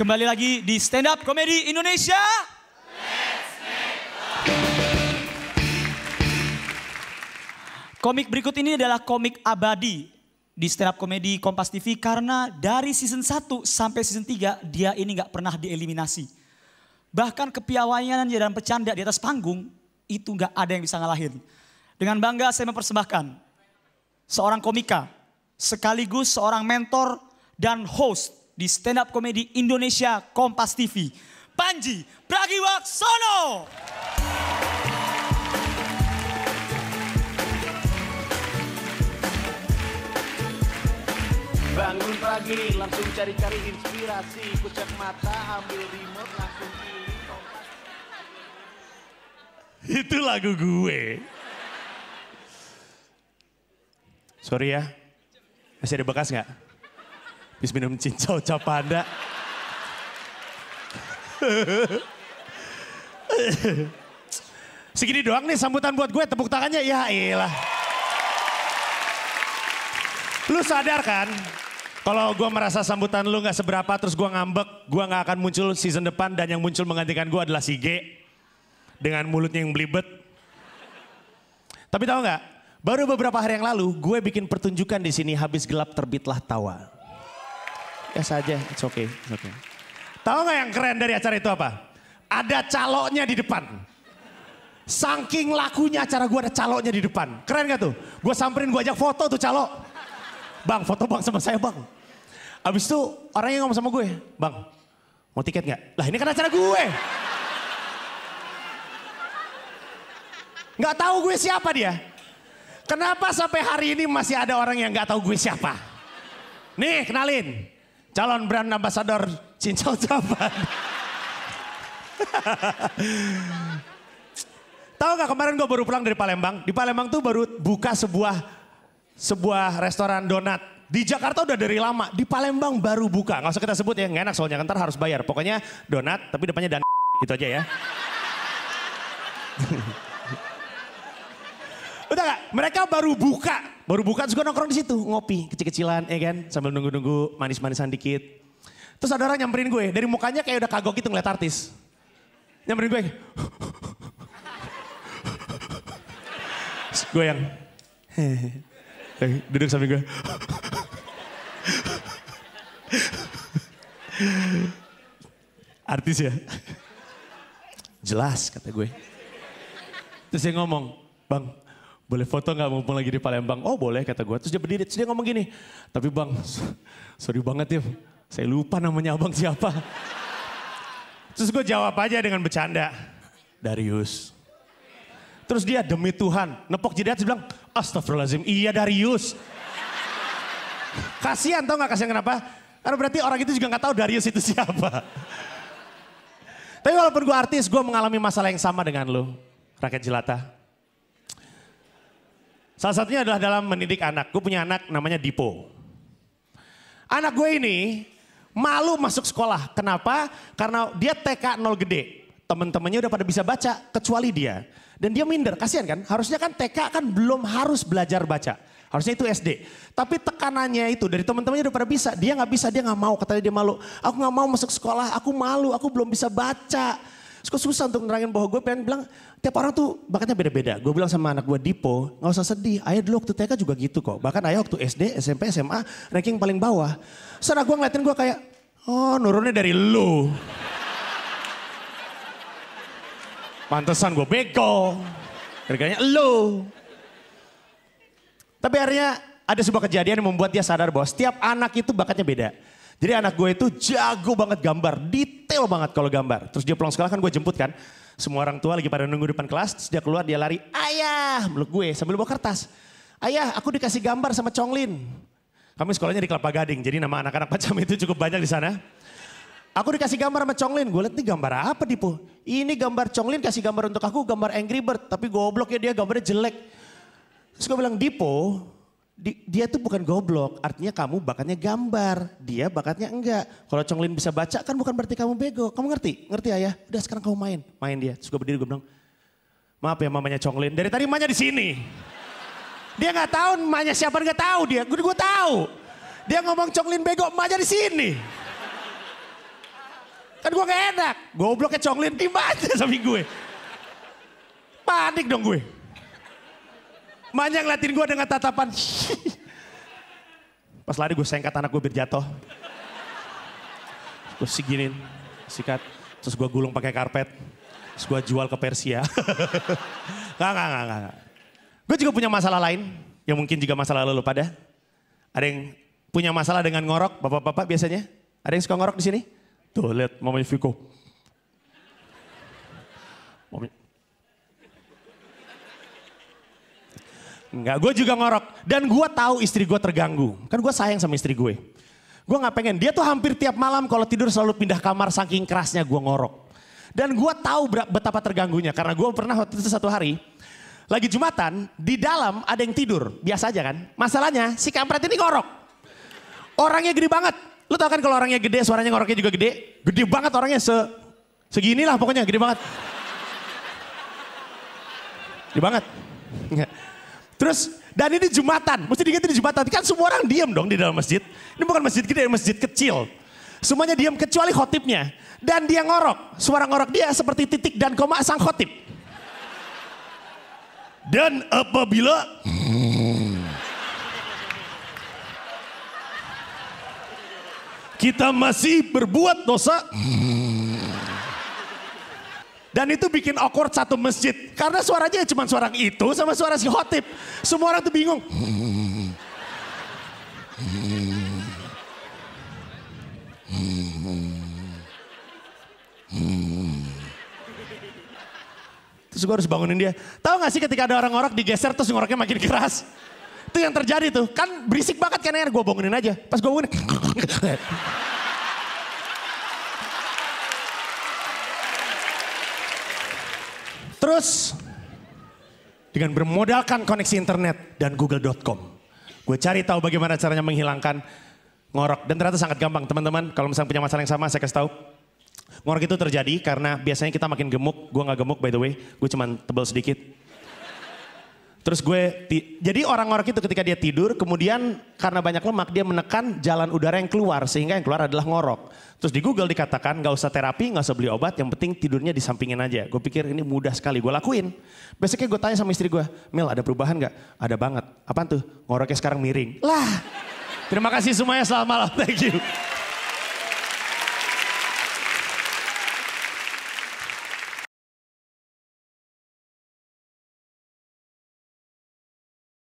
Kembali lagi di Stand Up Comedy Indonesia. Komik berikut ini adalah komik abadi di stand up komedi Kompas TV karena dari season 1 sampai season 3 dia ini nggak pernah dieliminasi. Bahkan kepiawaian dan bercanda di atas panggung itu nggak ada yang bisa ngalahin. Dengan bangga saya mempersembahkan seorang komika sekaligus seorang mentor dan host di stand up komedi Indonesia Kompas TV. Panji Pragiwaksono. Bangun pagi, langsung cari-cari inspirasi. Kucek mata, ambil remote, langsung pilih kompas. Itu lagu gue. Sorry ya, masih ada bekas nggak? Habis minum cincau capanda. Segini doang nih sambutan buat gue, tepuk tangannya. Ya ilah. Lu sadar kan? Kalau gue merasa sambutan lu gak seberapa terus gue ngambek, gue gak akan muncul season depan dan yang muncul menggantikan gue adalah si G. Dengan mulutnya yang belibet. Tapi tahu gak, baru beberapa hari yang lalu gue bikin pertunjukan di sini habis gelap terbitlah tawa ya saja, it's okay. It's okay. Tahu nggak yang keren dari acara itu apa? Ada caloknya di depan. Saking lakunya acara gue ada caloknya di depan. Keren gak tuh? Gue samperin, gue ajak foto tuh calok. Bang, foto bang sama saya bang. Abis itu orangnya ngomong sama gue. Bang, mau tiket gak? Lah ini kan acara gue. Gak tahu gue siapa dia. Kenapa sampai hari ini masih ada orang yang gak tahu gue siapa? Nih kenalin, calon brand ambassador Cincau Jabat. Tahu gak kemarin gue baru pulang dari Palembang. Di Palembang tuh baru buka sebuah sebuah restoran donat. Di Jakarta udah dari lama. Di Palembang baru buka. Gak usah kita sebut ya. Nggak enak soalnya kan. ntar harus bayar. Pokoknya donat tapi depannya dan itu aja ya ada gak? Mereka baru buka. Baru buka terus gue nongkrong di situ. Ngopi kecil-kecilan ya kan. Sambil nunggu-nunggu manis-manisan dikit. Terus ada orang nyamperin gue. Dari mukanya kayak udah kagok gitu ngeliat artis. Nyamperin gue. gue yang. Eh, duduk samping gue. Artis ya? Jelas kata gue. Terus dia ngomong, Bang, boleh foto nggak mumpung lagi di Palembang? Oh boleh kata gue. Terus dia berdiri, terus dia ngomong gini, tapi bang, sorry banget ya, saya lupa namanya abang siapa. Terus gue jawab aja dengan bercanda, Darius. Terus dia demi Tuhan, nepok jidat dia bilang, astagfirullahaladzim, iya Darius. Kasian tau gak kasian kenapa? Karena berarti orang itu juga gak tahu Darius itu siapa. Tapi walaupun gue artis, gue mengalami masalah yang sama dengan lo, rakyat jelata. Salah satunya adalah dalam mendidik anak. Gue punya anak namanya Dipo. Anak gue ini malu masuk sekolah. Kenapa? Karena dia TK nol gede. Temen-temennya udah pada bisa baca kecuali dia. Dan dia minder, kasihan kan? Harusnya kan TK kan belum harus belajar baca. Harusnya itu SD. Tapi tekanannya itu dari teman-temannya udah pada bisa. Dia gak bisa, dia gak mau. Katanya dia malu. Aku gak mau masuk sekolah, aku malu, aku belum bisa baca. Suka susah untuk nerangin bahwa gue pengen bilang tiap orang tuh bakatnya beda-beda. Gue bilang sama anak gue Dipo, nggak usah sedih. Ayah dulu waktu TK juga gitu kok. Bahkan ayah waktu SD, SMP, SMA ranking paling bawah. Saudara gue ngeliatin gue kayak, oh nurunnya dari lu. Pantesan gue beko. Harganya lu. Tapi akhirnya ada sebuah kejadian yang membuat dia sadar bahwa setiap anak itu bakatnya beda. Jadi anak gue itu jago banget gambar, detail banget kalau gambar. Terus dia pulang sekolah kan gue jemput kan. Semua orang tua lagi pada nunggu depan kelas, terus dia keluar dia lari, ayah meluk gue sambil bawa kertas. Ayah aku dikasih gambar sama Conglin. Kami sekolahnya di Kelapa Gading, jadi nama anak-anak macam itu cukup banyak di sana. Aku dikasih gambar sama Conglin, gue liat nih gambar apa Dipo? Ini gambar Conglin kasih gambar untuk aku, gambar Angry Bird. Tapi goblok ya dia gambarnya jelek. Terus gue bilang, Dipo, di, dia tuh bukan goblok, artinya kamu bakatnya gambar, dia bakatnya enggak. Kalau Conglin bisa baca kan bukan berarti kamu bego. Kamu ngerti? Ngerti ayah? Udah sekarang kamu main. Main dia. suka berdiri gue bilang, maaf ya mamanya Conglin, dari tadi mamanya di sini. Dia nggak tahu mamanya siapa nggak tahu dia. Gue gue tahu. Dia ngomong Conglin bego, mamanya di sini. Kan gue gak enak. Gobloknya Conglin, di mana sama gue. Panik dong gue. Manja ngeliatin gue dengan tatapan. Pas lari gue sengkat anak gue biar jatuh. Gue siginin, sikat. Terus gue gulung pakai karpet. Terus gue jual ke Persia. gak, gak, gak, gak. Gue juga punya masalah lain. Yang mungkin juga masalah lalu pada. Ada yang punya masalah dengan ngorok, bapak-bapak biasanya? Ada yang suka ngorok di sini? Tuh, lihat mamanya fiko. Mamanya, Enggak, gue juga ngorok. Dan gue tahu istri gue terganggu. Kan gue sayang sama istri gue. Gue gak pengen. Dia tuh hampir tiap malam kalau tidur selalu pindah kamar saking kerasnya gue ngorok. Dan gue tahu betapa terganggunya. Karena gue pernah waktu itu satu hari. Lagi Jumatan, di dalam ada yang tidur. Biasa aja kan. Masalahnya si kampret ini ngorok. Orangnya gede banget. lo tau kan kalau orangnya gede, suaranya ngoroknya juga gede. Gede banget orangnya se... Seginilah pokoknya, gede banget. Gede banget. Enggak. Terus dan ini jumatan, mesti diingat ini jumatan. Kan semua orang diam dong di dalam masjid. Ini bukan masjid gede, masjid kecil. Semuanya diam kecuali khotibnya. Dan dia ngorok. Suara ngorok dia seperti titik dan koma sang khotib. Dan apabila kita masih berbuat dosa, dan itu bikin awkward satu masjid. Karena suaranya ya cuma suara itu sama suara si hotip, Semua orang tuh bingung. Terus gue harus bangunin dia. Tahu gak sih ketika ada orang ngorok digeser terus ngoroknya makin keras. Itu yang terjadi tuh. Kan berisik banget kan air. Gue bangunin aja. Pas gue bangunin. Terus dengan bermodalkan koneksi internet dan google.com. Gue cari tahu bagaimana caranya menghilangkan ngorok. Dan ternyata sangat gampang teman-teman. Kalau misalnya punya masalah yang sama saya kasih tahu. Ngorok itu terjadi karena biasanya kita makin gemuk. Gue gak gemuk by the way. Gue cuman tebal sedikit Terus gue, jadi orang-orang itu ketika dia tidur, kemudian karena banyak lemak dia menekan jalan udara yang keluar, sehingga yang keluar adalah ngorok. Terus di Google dikatakan gak usah terapi, gak usah beli obat, yang penting tidurnya disampingin aja. Gue pikir ini mudah sekali, gue lakuin. Besoknya gue tanya sama istri gue, Mil ada perubahan gak? Ada banget. Apaan tuh? Ngoroknya sekarang miring. Lah, terima kasih semuanya, selamat malam, thank you.